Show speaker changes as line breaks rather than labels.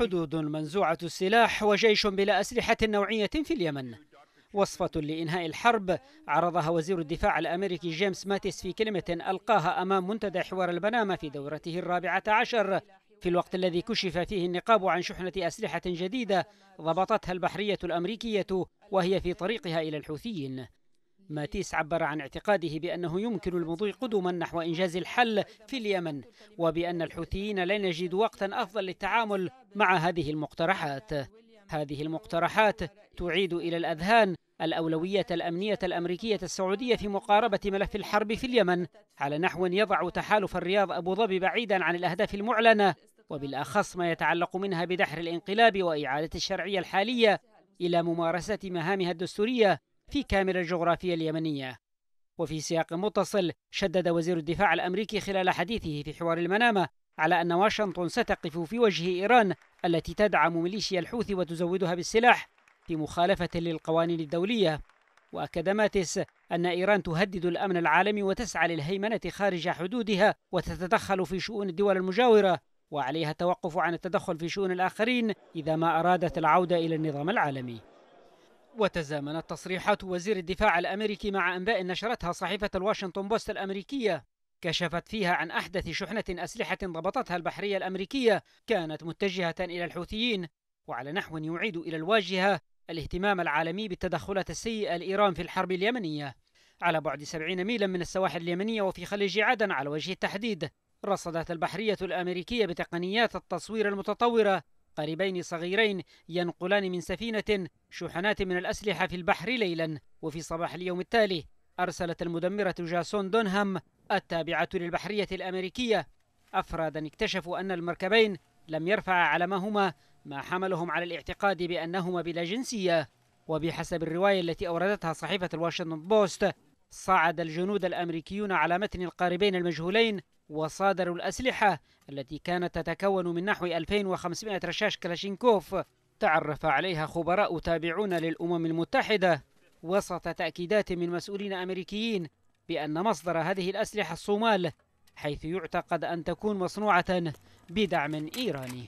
حدود منزوعة السلاح وجيش بلا أسلحة نوعية في اليمن وصفة لإنهاء الحرب عرضها وزير الدفاع الأمريكي جيمس ماتيس في كلمة ألقاها أمام منتدى حوار البنامة في دورته الرابعة عشر في الوقت الذي كشف فيه النقاب عن شحنة أسلحة جديدة ضبطتها البحرية الأمريكية وهي في طريقها إلى الحوثيين ماتيس عبر عن اعتقاده بأنه يمكن المضي قدما نحو إنجاز الحل في اليمن وبأن الحوثيين لن يجدوا وقتا أفضل للتعامل مع هذه المقترحات هذه المقترحات تعيد إلى الأذهان الأولوية الأمنية الأمريكية السعودية في مقاربة ملف الحرب في اليمن على نحو يضع تحالف الرياض أبو ظبي بعيدا عن الأهداف المعلنة وبالأخص ما يتعلق منها بدحر الانقلاب وإعادة الشرعية الحالية إلى ممارسة مهامها الدستورية في كاميرا الجغرافية اليمنية وفي سياق متصل شدد وزير الدفاع الأمريكي خلال حديثه في حوار المنامة على أن واشنطن ستقف في وجه إيران التي تدعم ميليشيا الحوثي وتزودها بالسلاح في مخالفة للقوانين الدولية وأكد ماتس أن إيران تهدد الأمن العالمي وتسعى للهيمنة خارج حدودها وتتدخل في شؤون الدول المجاورة وعليها التوقف عن التدخل في شؤون الآخرين إذا ما أرادت العودة إلى النظام العالمي وتزامنت تصريحات وزير الدفاع الأمريكي مع أنباء نشرتها صحيفة الواشنطن بوست الأمريكية كشفت فيها عن أحدث شحنة أسلحة ضبطتها البحرية الأمريكية كانت متجهة إلى الحوثيين وعلى نحو يعيد إلى الواجهة الاهتمام العالمي بالتدخلات السيئة لإيران في الحرب اليمنية على بعد 70 ميلا من السواحل اليمنية وفي خليج عدن على وجه التحديد رصدت البحرية الأمريكية بتقنيات التصوير المتطورة قاربين صغيرين ينقلان من سفينة شحنات من الأسلحة في البحر ليلا وفي صباح اليوم التالي أرسلت المدمرة جاسون دونهام التابعة للبحرية الأمريكية أفرادا اكتشفوا أن المركبين لم يرفع علمهما ما حملهم على الاعتقاد بأنهما بلا جنسية وبحسب الرواية التي أوردتها صحيفة الواشنطن بوست صعد الجنود الأمريكيون على متن القاربين المجهولين وصادروا الأسلحة التي كانت تتكون من نحو 2500 رشاش كلاشينكوف تعرف عليها خبراء تابعون للأمم المتحدة وسط تأكيدات من مسؤولين أمريكيين بأن مصدر هذه الأسلحة الصومال حيث يعتقد أن تكون مصنوعة بدعم إيراني